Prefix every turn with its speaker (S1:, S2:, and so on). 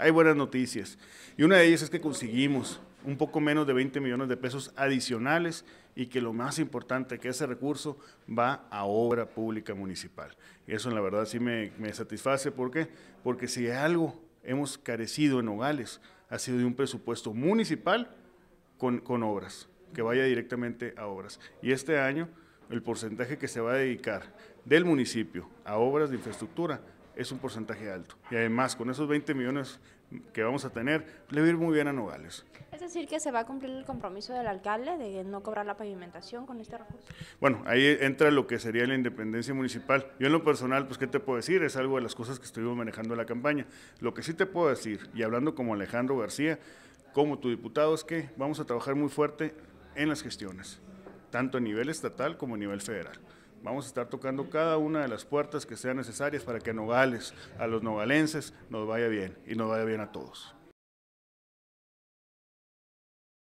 S1: hay buenas noticias. Y una de ellas es que conseguimos un poco menos de 20 millones de pesos adicionales y que lo más importante, que ese recurso va a obra pública municipal. Y Eso la verdad sí me, satisface. ¿Por qué? Porque si algo hemos carecido en Nogales, ha sido de un presupuesto municipal con, con obras, que vaya directamente a obras. Y este año el porcentaje que se va a dedicar del municipio a obras de infraestructura es un porcentaje alto. Y además, con esos 20 millones que vamos a tener, le va a ir muy bien a Nogales.
S2: Es decir, que se va a cumplir el compromiso del alcalde de no cobrar la pavimentación con este recurso.
S1: Bueno, ahí entra lo que sería la independencia municipal. Yo en lo personal, pues, ¿qué te puedo decir? Es algo de las cosas que estuvimos manejando en la campaña. Lo que sí te puedo decir, y hablando como Alejandro García, como tu diputado, es que vamos a trabajar muy fuerte en las gestiones, tanto a nivel estatal como a nivel federal. Vamos a estar tocando cada una de las puertas que sean necesarias para que a Nogales, a los nogalenses, nos vaya bien y nos vaya bien a todos.